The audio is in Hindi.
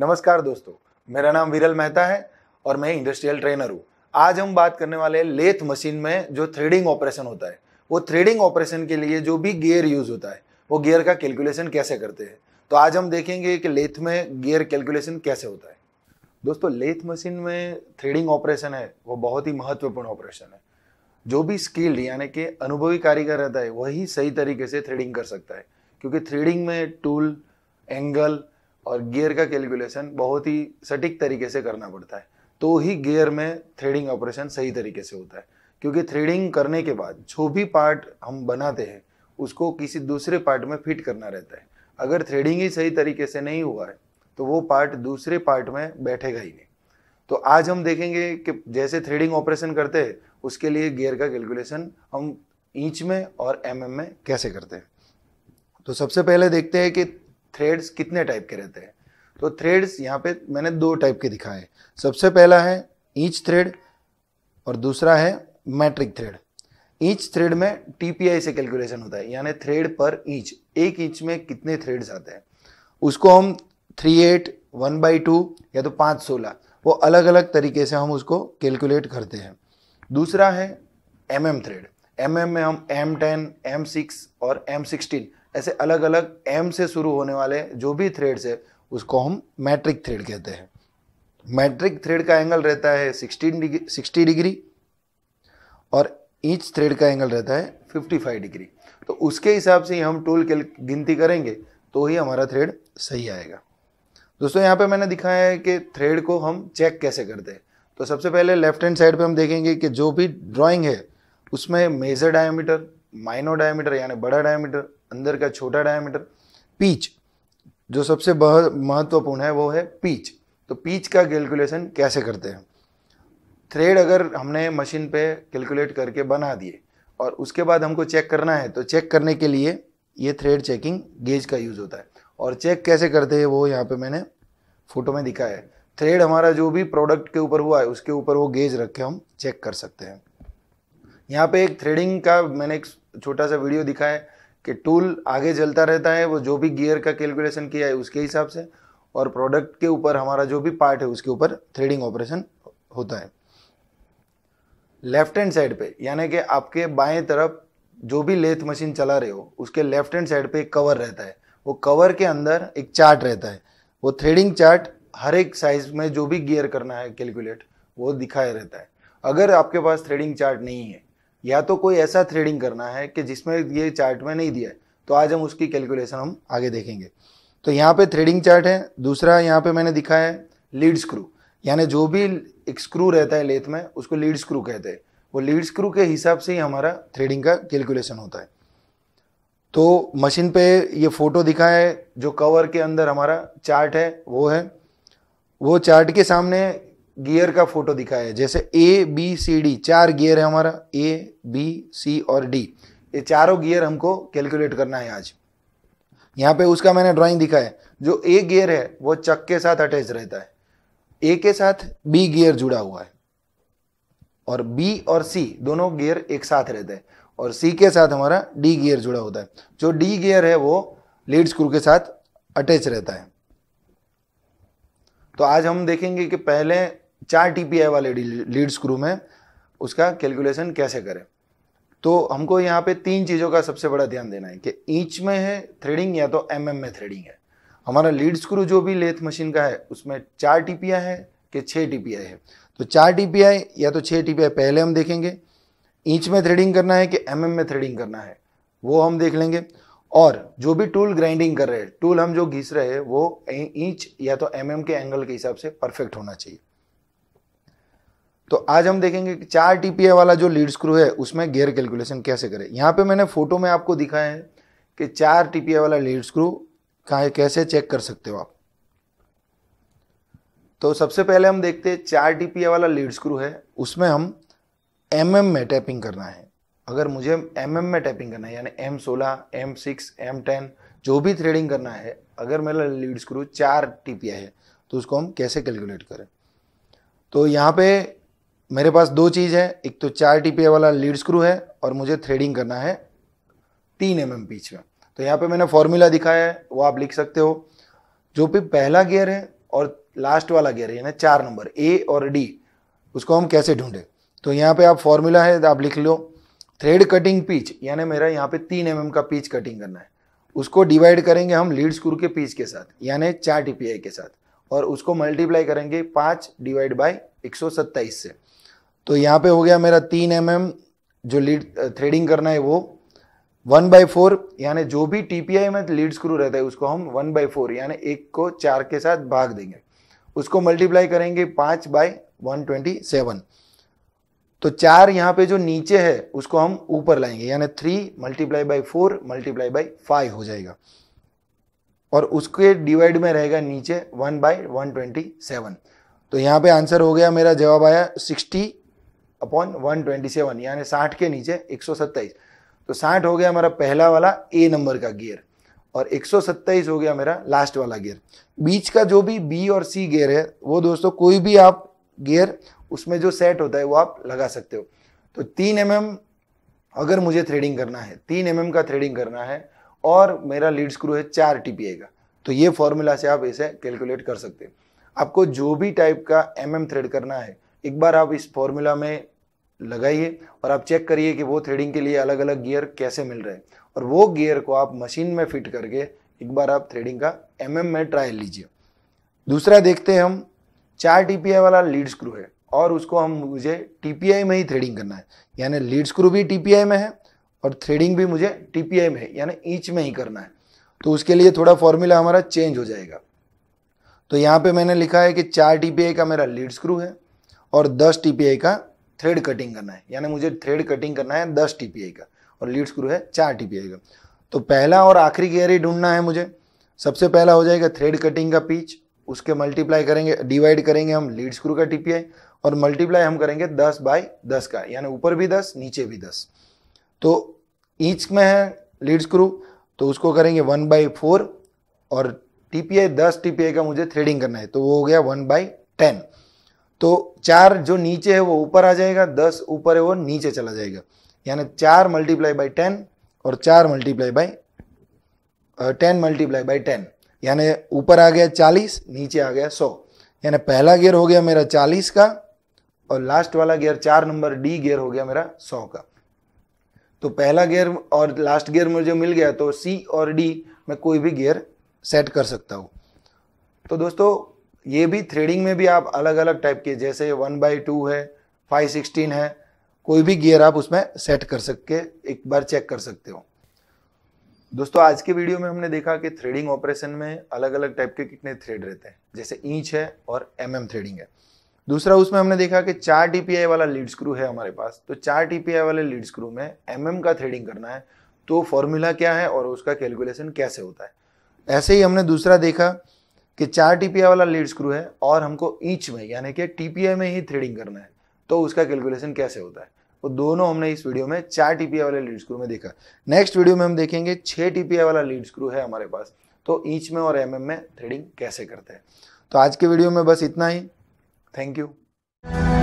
नमस्कार दोस्तों मेरा नाम विरल मेहता है और मैं इंडस्ट्रियल ट्रेनर हूँ आज हम बात करने वाले हैं लेथ मशीन में जो थ्रेडिंग ऑपरेशन होता है वो थ्रेडिंग ऑपरेशन के लिए जो भी गियर यूज होता है वो गियर का कैलकुलेशन कैसे करते हैं तो आज हम देखेंगे कि लेथ में गियर कैलकुलेशन कैसे होता है दोस्तों लेथ मशीन में थ्रेडिंग ऑपरेशन है वो बहुत ही महत्वपूर्ण ऑपरेशन है जो भी स्किल्ड यानी कि अनुभवी कारीगर रहता है वही सही तरीके से थ्रेडिंग कर सकता है क्योंकि थ्रेडिंग में टूल एंगल और गियर का कैलकुलेशन बहुत ही सटीक तरीके से करना पड़ता है तो ही गियर में थ्रेडिंग ऑपरेशन सही तरीके से होता है क्योंकि थ्रेडिंग करने के बाद जो भी पार्ट हम बनाते हैं उसको किसी दूसरे पार्ट में फिट करना रहता है अगर थ्रेडिंग ही सही तरीके से नहीं हुआ है तो वो पार्ट दूसरे पार्ट में बैठेगा ही नहीं तो आज हम देखेंगे कि जैसे थ्रेडिंग ऑपरेशन करते हैं उसके लिए गियर का कैलकुलेशन हम इंच में और एम mm में कैसे करते हैं तो सबसे पहले देखते हैं कि थ्रेड्स कितने टाइप के रहते हैं तो थ्रेड्स यहाँ पे मैंने दो टाइप के दिखाए सबसे पहला है ईच थ्रेड और दूसरा है मैट्रिक थ्रेड ईच थ्रेड में टीपीआई से कैलकुलेशन होता है यानी थ्रेड पर ईच एक ईच में कितने थ्रेड्स आते हैं उसको हम three eight one by two या तो पाँच सोलह वो अलग अलग तरीके से हम उसको कैलकुलेट करते हैं दूसरा है M M thread M M में हम एम टेन एम सिक्स और एम सिक्सटीन ऐसे अलग अलग एम से शुरू होने वाले जो भी थ्रेड्स है उसको हम मैट्रिक थ्रेड कहते हैं मैट्रिक थ्रेड का एंगल रहता है सिक्सटीन डिग्री सिक्सटी डिग्री और ईच थ्रेड का एंगल रहता है फिफ्टी फाइव डिग्री तो उसके हिसाब से ही हम टूल के गिनती करेंगे तो ही हमारा थ्रेड सही आएगा दोस्तों यहाँ पे मैंने दिखाया है कि थ्रेड को हम चेक कैसे करते हैं तो सबसे पहले लेफ्ट हैंड साइड पे हम देखेंगे कि जो भी ड्राइंग है उसमें मेजर डायमीटर माइनर डायमीटर यानी बड़ा डायमीटर अंदर का छोटा डायमीटर पीच जो सबसे बहुत महत्वपूर्ण है वो है पीच तो पीच का कैलकुलेशन कैसे करते हैं थ्रेड अगर हमने मशीन पे कैलकुलेट करके बना दिए और उसके बाद हमको चेक करना है तो चेक करने के लिए ये थ्रेड चेकिंग गेज का यूज़ होता है और चेक कैसे करते हैं वो यहाँ पे मैंने फोटो में दिखाया है थ्रेड हमारा जो भी प्रोडक्ट के ऊपर हुआ है उसके ऊपर वो गेज रख के हम चेक कर सकते हैं यहाँ पे एक थ्रेडिंग का मैंने एक छोटा सा वीडियो दिखा है कि टूल आगे चलता रहता है वो जो भी गियर का कैलकुलेशन किया है उसके हिसाब से और प्रोडक्ट के ऊपर हमारा जो भी पार्ट है उसके ऊपर थ्रेडिंग ऑपरेशन होता है लेफ्ट हैंड साइड पे यानी कि आपके बाएं तरफ जो भी लेथ मशीन चला रहे हो उसके लेफ्ट हैंड साइड पे एक कवर रहता है वो कवर के अंदर एक चार्ट रहता है वो थ्रेडिंग चार्ट हर एक साइज में जो भी गियर करना है कैलकुलेट वो दिखाया रहता है अगर आपके पास थ्रेडिंग चार्ट नहीं है या तो कोई ऐसा थ्रेडिंग करना है कि जिसमें ये चार्ट में नहीं दिया है तो आज हम उसकी कैलकुलेशन हम आगे देखेंगे तो यहाँ पे थ्रेडिंग चार्ट है दूसरा यहाँ पे मैंने दिखा है लीड स्क्रू यानी जो भी एक स्क्रू रहता है लेथ में उसको लीड स्क्रू कहते हैं वो लीड स्क्रू के हिसाब से ही हमारा थ्रेडिंग का कैलकुलेशन होता है तो मशीन पे ये फोटो दिखा है जो कवर के अंदर हमारा चार्ट है वो है वो चार्ट के सामने गियर का फोटो दिखाया है जैसे ए बी सी डी चार गियर है हमारा ए बी सी और डी ये चारों गियर हमको कैलकुलेट करना है आज यहाँ पे उसका मैंने ड्राइंग दिखा है जो ए गियर है वो चक के साथ अटैच रहता है ए के साथ बी गियर जुड़ा हुआ है और बी और सी दोनों गियर एक साथ रहते हैं और सी के साथ हमारा डी गियर जुड़ा होता है जो डी गियर है वो लीड स्क्रू के साथ अटैच रहता है तो आज हम देखेंगे कि पहले चार टीपीआई वाले लीड स्क्रू में उसका कैलकुलेशन कैसे करें तो हमको यहाँ पे तीन चीज़ों का सबसे बड़ा ध्यान देना है कि इंच में है थ्रेडिंग या तो एम mm में थ्रेडिंग है हमारा लीड स्क्रू जो भी लेथ मशीन का है उसमें चार टीपीआई है कि छः टीपीआई है तो चार टीपीआई या तो छः टीपीआई पहले हम देखेंगे इंच में थ्रेडिंग करना है कि एम mm में थ्रेडिंग करना है वो हम देख लेंगे और जो भी टूल ग्राइंडिंग कर रहे हैं टूल हम जो घिस रहे हैं वो इंच e-, या तो एम mm के एंगल के हिसाब से परफेक्ट होना चाहिए तो आज हम देखेंगे कि चार टीपीए वाला जो लीड स्क्रू है उसमें गेयर कैलकुलेशन कैसे करें यहाँ पे मैंने फोटो में आपको दिखाया है कि चार टीपीए वाला लीड स्क्रू कहाँ कैसे चेक कर सकते हो आप तो सबसे पहले हम देखते हैं चार टीपीए वाला लीड स्क्रू है उसमें हम एम mm में टैपिंग करना है अगर मुझे एम mm में टैपिंग करना है यानी एम सोलह एम सिक्स एम टेन जो भी थ्रेडिंग करना है अगर मेरा लीड स्क्रू चार टीपीए है तो उसको हम कैसे कैलकुलेट करें तो यहाँ पे मेरे पास दो चीज़ है एक तो चार टी वाला लीड स्क्रू है और मुझे थ्रेडिंग करना है तीन एम एम पीच में तो यहाँ पे मैंने फॉर्मूला दिखाया है वो आप लिख सकते हो जो भी पहला गियर है और लास्ट वाला गियर है यानी चार नंबर ए और डी उसको हम कैसे ढूंढे तो यहाँ पे आप फॉर्मूला है आप लिख लो थ्रेड कटिंग पीच यानी मेरा यहाँ पे तीन एम का पीच कटिंग करना है उसको डिवाइड करेंगे हम लीड स्क्रू के पीच के साथ यानी चार टी के साथ और उसको मल्टीप्लाई करेंगे पाँच डिवाइड बाई एक से तो यहाँ पे हो गया मेरा तीन एम mm जो लीड थ्रेडिंग करना है वो वन बाई फोर यानी जो भी टीपीआई में लीड स्क्रू रहता है उसको हम वन बाई फोर यानी एक को चार के साथ भाग देंगे उसको मल्टीप्लाई करेंगे पाँच बाई वन ट्वेंटी सेवन तो चार यहाँ पे जो नीचे है उसको हम ऊपर लाएंगे यानी three multiply by four multiply by five हो जाएगा और उसके डिवाइड में रहेगा नीचे one by one twenty seven तो यहाँ पे आंसर हो गया मेरा जवाब आया sixty upon one twenty seven यानी साठ के नीचे एक सौ सत्ताईस तो साठ हो गया हमारा पहला वाला ए नंबर का गियर और एक सौ सत्ताईस हो गया मेरा लास्ट वाला गियर बीच का जो भी बी और सी गियर है वो दोस्तों कोई भी आप गियर उसमें जो सेट होता है वो आप लगा सकते हो तो तीन एम mm अगर मुझे थ्रेडिंग करना है तीन एम mm का थ्रेडिंग करना है और मेरा लीड स्क्रू है चार टी का तो ये फॉर्मूला से आप इसे कैलकुलेट कर सकते हैं आपको जो भी टाइप का एम mm थ्रेड करना है एक बार आप इस फॉर्मूला में लगाइए और आप चेक करिए कि वो थ्रेडिंग के लिए अलग अलग गियर कैसे मिल रहे हैं और वो गियर को आप मशीन में फिट करके एक बार आप थ्रेडिंग का एम mm में ट्रायल लीजिए दूसरा देखते हैं हम चार टी वाला लीड स्क्रू है और उसको हम मुझे टी में ही थ्रेडिंग करना है यानी लीड स्क्रू भी टी में है और थ्रेडिंग भी मुझे टी में है यानी इंच में ही करना है तो उसके लिए थोड़ा फॉर्मूला हमारा चेंज हो जाएगा तो यहाँ पे मैंने लिखा है कि चार टी का मेरा लीड स्क्रू है और 10 टीपीआई का थ्रेड कटिंग करना है यानी मुझे थ्रेड कटिंग करना है 10 टीपीआई का और लीड स्क्रू है चार टीपीआई का तो पहला और आखिरी गियर ही ढूंढना है मुझे सबसे पहला हो जाएगा थ्रेड कटिंग का पीच उसके मल्टीप्लाई करेंगे डिवाइड करेंगे हम लीड स्क्रू का टीपीआई और मल्टीप्लाई हम करेंगे दस बाई दस का यानी ऊपर भी दस नीचे भी दस तो ईच में है लीड स्क्रू तो उसको करेंगे वन बाई फोर और टीपीआई दस टी पी आई का मुझे थ्रेडिंग करना है तो वो हो गया वन बाई टेन तो चार जो नीचे है वो ऊपर आ जाएगा दस ऊपर है वो नीचे चला जाएगा यानी चार मल्टीप्लाई बाई टेन और चार multiply by ten multiply by ten यानी ऊपर आ गया चालीस नीचे आ गया सौ यानी पहला गेयर हो गया मेरा चालीस का और लास्ट वाला गेयर चार नंबर डी गेयर हो गया मेरा सौ का तो पहला गेयर और लास्ट गेयर मुझे मिल गया तो सी और डी मैं कोई भी गेयर सेट कर सकता हूँ तो दोस्तों ये भी थ्रेडिंग में भी आप अलग अलग टाइप के जैसे वन बाई टू है फाइव सिक्सटीन है कोई भी गियर आप उसमें सेट कर सकते एक बार चेक कर सकते हो दोस्तों आज के वीडियो में हमने देखा कि थ्रेडिंग ऑपरेशन में अलग अलग टाइप के कितने थ्रेड रहते हैं जैसे इंच है और एम mm थ्रेडिंग है दूसरा उसमें हमने देखा कि चार टीपीआई वाला लीड स्क्रू है हमारे पास तो चार टीपीआई वाले लीड स्क्रू में एम mm का थ्रेडिंग करना है तो फॉर्मूला क्या है और उसका कैलकुलेशन कैसे होता है ऐसे ही हमने दूसरा देखा कि चार टीपीआई वाला लीड स्क्रू है और हमको ईच में यानी कि टीपीआई में ही थ्रेडिंग करना है तो उसका कैलकुलेशन कैसे होता है तो दोनों हमने इस वीडियो में चार टीपीआई वाले लीड स्क्रू में देखा नेक्स्ट वीडियो में हम देखेंगे छह टीपीआई वाला लीड स्क्रू है हमारे पास तो ईच में और एम में थ्रेडिंग कैसे करते हैं तो आज के वीडियो में बस इतना ही थैंक यू